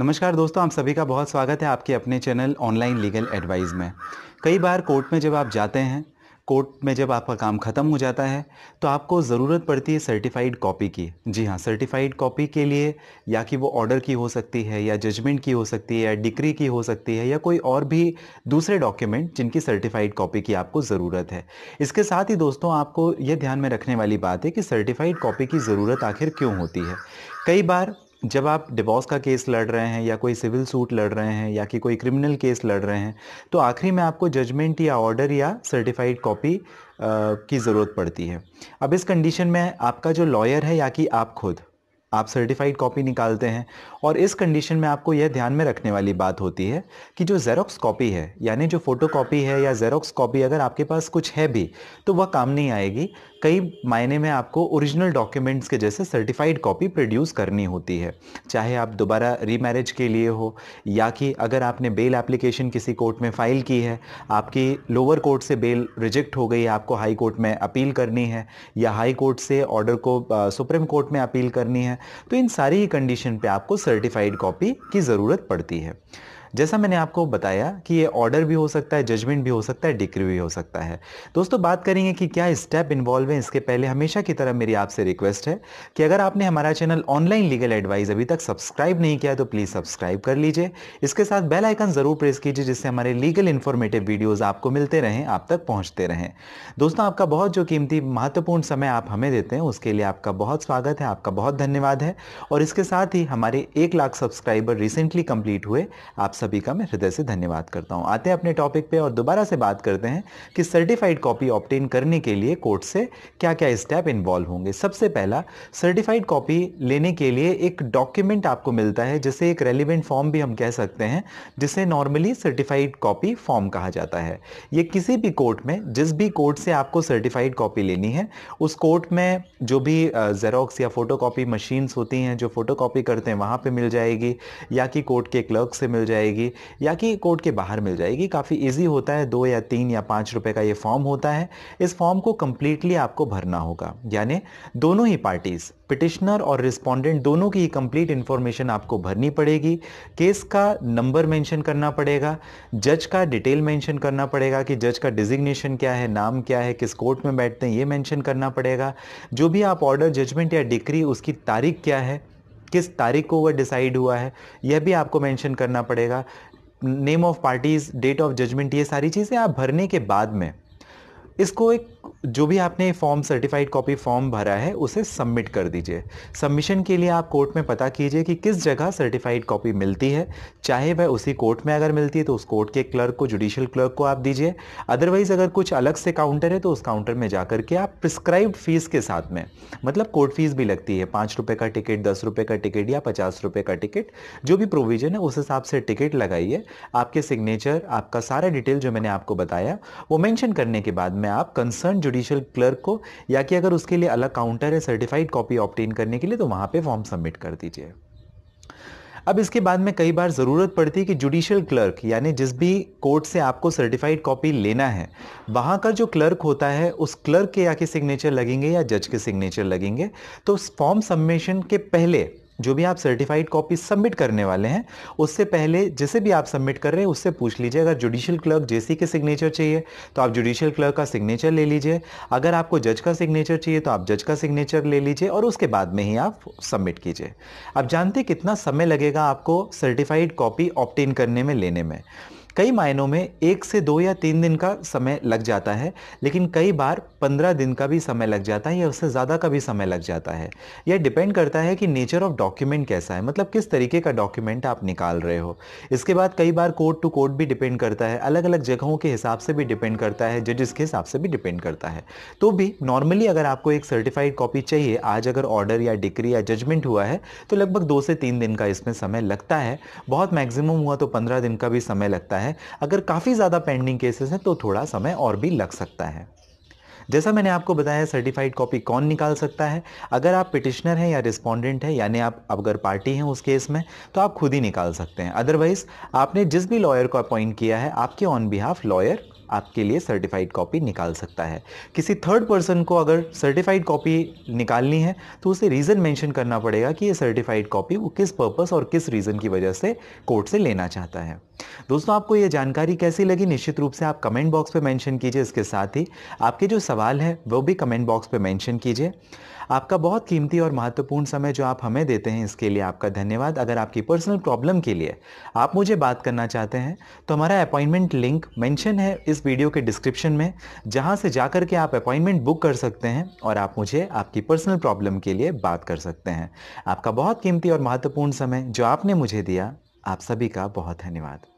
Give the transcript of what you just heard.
नमस्कार दोस्तों आप सभी का बहुत स्वागत है आपके अपने चैनल ऑनलाइन लीगल एडवाइस में कई बार कोर्ट में जब आप जाते हैं कोर्ट में जब आपका काम ख़त्म हो जाता है तो आपको ज़रूरत पड़ती है सर्टिफाइड कॉपी की जी हाँ सर्टिफाइड कॉपी के लिए या कि वो ऑर्डर की हो सकती है या जजमेंट की हो सकती है या डिक्री की हो सकती है या कोई और भी दूसरे डॉक्यूमेंट जिनकी सर्टिफाइड कॉपी की आपको ज़रूरत है इसके साथ ही दोस्तों आपको ये ध्यान में रखने वाली बात है कि सर्टिफाइड कॉपी की ज़रूरत आखिर क्यों होती है कई बार जब आप डिवोर्स का केस लड़ रहे हैं या कोई सिविल सूट लड़ रहे हैं या कि कोई क्रिमिनल केस लड़ रहे हैं तो आखिरी में आपको जजमेंट या ऑर्डर या सर्टिफाइड कॉपी की ज़रूरत पड़ती है अब इस कंडीशन में आपका जो लॉयर है या कि आप खुद आप सर्टिफाइड कॉपी निकालते हैं और इस कंडीशन में आपको यह ध्यान में रखने वाली बात होती है कि जो जेरोक्स कॉपी है यानी जो फ़ोटो कॉपी है या जेरोक्स कॉपी अगर आपके पास कुछ है भी तो वह काम नहीं आएगी कई मायने में आपको ओरिजिनल डॉक्यूमेंट्स के जैसे सर्टिफाइड कॉपी प्रोड्यूस करनी होती है चाहे आप दोबारा रीमैरिज के लिए हो या कि अगर आपने बेल एप्लीकेशन किसी कोर्ट में फ़ाइल की है आपकी लोअर कोर्ट से बेल रिजेक्ट हो गई आपको हाई कोर्ट में अपील करनी है या हाई कोर्ट से ऑर्डर को सुप्रीम कोर्ट में अपील करनी है तो इन सारी कंडीशन पर आपको सर्टिफाइड कॉपी की ज़रूरत पड़ती है जैसा मैंने आपको बताया कि ये ऑर्डर भी हो सकता है जजमेंट भी हो सकता है डिक्री भी हो सकता है दोस्तों बात करेंगे कि क्या स्टेप इन्वॉल्व है इसके पहले हमेशा की तरह मेरी आपसे रिक्वेस्ट है कि अगर आपने हमारा चैनल ऑनलाइन लीगल एडवाइस अभी तक सब्सक्राइब नहीं किया तो प्लीज़ सब्सक्राइब कर लीजिए इसके साथ बेल आइकन ज़रूर प्रेस कीजिए जिससे हमारे लीगल इन्फॉर्मेटिव वीडियोज़ आपको मिलते रहें आप तक पहुँचते रहें दोस्तों आपका बहुत जो कीमती महत्वपूर्ण समय आप हमें देते हैं उसके लिए आपका बहुत स्वागत है आपका बहुत धन्यवाद है और इसके साथ ही हमारे एक लाख सब्सक्राइबर रिसेंटली कंप्लीट हुए आप सभी का मैं हृदय से धन्यवाद करता हूँ आते हैं अपने टॉपिक पे और दोबारा से बात करते हैं कि सर्टिफाइड कॉपी ऑप्टेन करने के लिए कोर्ट से क्या क्या स्टेप इन्वॉल्व होंगे सबसे पहला सर्टिफाइड कॉपी लेने के लिए एक डॉक्यूमेंट आपको मिलता है जिसे एक रेलिवेंट फॉर्म भी हम कह सकते हैं जिसे नॉर्मली सर्टिफाइड कॉपी फॉर्म कहा जाता है ये किसी भी कोर्ट में जिस भी कोर्ट से आपको सर्टिफाइड कॉपी लेनी है उस कोर्ट में जो भी जेरोक्स या कॉपी मशीन्स होती हैं जो फोटोकॉपी करते हैं वहाँ पर मिल जाएगी या कि कोर्ट के क्लर्क से मिल जाएगी जाएगी या कि कोर्ट के बाहर मिल जाएगी काफ़ी इजी होता है दो या तीन या पाँच रुपए का ये फॉर्म होता है इस फॉर्म को कम्प्लीटली आपको भरना होगा यानी दोनों ही पार्टीज़ पिटिशनर और रिस्पॉन्डेंट दोनों की कंप्लीट इन्फॉर्मेशन आपको भरनी पड़ेगी केस का नंबर मेंशन करना पड़ेगा जज का डिटेल मेंशन करना पड़ेगा कि जज का डिजिग्नेशन क्या है नाम क्या है किस कोर्ट में बैठते हैं ये मेंशन करना पड़ेगा जो भी आप ऑर्डर जजमेंट या डिक्री उसकी तारीख क्या है किस तारीख को वह डिसाइड हुआ है यह भी आपको मेंशन करना पड़ेगा name of parties date of judgement ये सारी चीज़ें आप भरने के बाद में इसको एक जो भी आपने फॉर्म सर्टिफाइड कॉपी फॉर्म भरा है उसे सबमिट कर दीजिए सबमिशन के लिए आप कोर्ट में पता कीजिए कि किस जगह सर्टिफाइड कॉपी मिलती है चाहे वह उसी कोर्ट में अगर मिलती है तो उस कोर्ट के क्लर्क को जुडिशियल क्लर्क को आप दीजिए अदरवाइज़ अगर कुछ अलग से काउंटर है तो उस काउंटर में जा के आप प्रिस्क्राइब्ड फ़ीस के साथ में मतलब कोर्ट फीस भी लगती है पाँच रुपये का टिकट दस रुपये का टिकट या पचास रुपये का टिकट जो भी प्रोविज़न है उस हिसाब से टिकट लगाइए आपके सिग्नेचर आपका सारा डिटेल जो मैंने आपको बताया वो मैंशन करने के बाद में आप कंसर्न जुडिशियल क्लर्क को या कि अगर उसके लिए अलग काउंटर है सर्टिफाइड कॉपी ऑप्टेन करने के लिए तो वहाँ पर फॉर्म सबमिट कर दीजिए अब इसके बाद में कई बार ज़रूरत पड़ती है कि जुडिशियल क्लर्क यानी जिस भी कोर्ट से आपको सर्टिफाइड कॉपी लेना है वहाँ का जो क्लर्क होता है उस क्लर्क के या के सिग्नेचर लगेंगे या जज के सिग्नेचर लगेंगे तो फॉर्म सबमिशन के पहले जो भी आप सर्टिफाइड कॉपी सबमिट करने वाले हैं उससे पहले जिसे भी आप सबमिट कर रहे हैं उससे पूछ लीजिए अगर जुडिशियल क्लर्क जेसी के सिग्नेचर चाहिए तो आप जुडिशियल क्लर्क का सिग्नेचर ले लीजिए अगर आपको जज का सिग्नेचर चाहिए तो आप जज का सिग्नेचर ले लीजिए और उसके बाद में ही आप सबमिट कीजिए आप जानते कितना समय लगेगा आपको सर्टिफाइड कॉपी ऑप्टेन करने में लेने में कई मायनों में एक से दो या तीन दिन का समय लग जाता है लेकिन कई बार पंद्रह दिन का भी समय लग जाता है या उससे ज़्यादा का भी समय लग जाता है यह डिपेंड करता है कि नेचर ऑफ डॉक्यूमेंट कैसा है मतलब किस तरीके का डॉक्यूमेंट आप निकाल रहे हो इसके बाद कई बार कोर्ट टू कोर्ट भी डिपेंड करता है अलग अलग जगहों के हिसाब से भी डिपेंड करता है जजेस के हिसाब से भी डिपेंड करता है तो भी नॉर्मली अगर आपको एक सर्टिफाइड कॉपी चाहिए आज अगर ऑर्डर या डिग्री या जजमेंट हुआ है तो लगभग दो से तीन दिन का इसमें समय लगता है बहुत मैक्सिमम हुआ तो पंद्रह दिन का भी समय लगता है है अगर काफ़ी ज़्यादा पेंडिंग केसेस हैं तो थोड़ा समय और भी लग सकता है जैसा मैंने आपको बताया सर्टिफाइड कॉपी कौन निकाल सकता है अगर आप पिटिशनर हैं या रिस्पॉन्डेंट हैं यानी आप अगर पार्टी हैं उस केस में तो आप खुद ही निकाल सकते हैं अदरवाइज़ आपने जिस भी लॉयर को अपॉइंट किया है आपके ऑन बिहाफ लॉयर आपके लिए सर्टिफाइड कॉपी निकाल सकता है किसी थर्ड पर्सन को अगर सर्टिफाइड कॉपी निकालनी है तो उसे रीज़न मेंशन करना पड़ेगा कि ये सर्टिफाइड कॉपी वो किस पर्पस और किस रीज़न की वजह से कोर्ट से लेना चाहता है दोस्तों आपको ये जानकारी कैसी लगी निश्चित रूप से आप कमेंट बॉक्स पर मैंशन कीजिए इसके साथ ही आपके जो सवाल हैं वो भी कमेंट बॉक्स पर मैंशन कीजिए आपका बहुत कीमती और महत्वपूर्ण समय जो आप हमें देते हैं इसके लिए आपका धन्यवाद अगर आपकी पर्सनल प्रॉब्लम के लिए आप मुझे बात करना चाहते हैं तो हमारा अपॉइंटमेंट लिंक मेंशन है इस इस वीडियो के डिस्क्रिप्शन में जहां से जाकर के आप अपॉइंटमेंट बुक कर सकते हैं और आप मुझे आपकी पर्सनल प्रॉब्लम के लिए बात कर सकते हैं आपका बहुत कीमती और महत्वपूर्ण समय जो आपने मुझे दिया आप सभी का बहुत धन्यवाद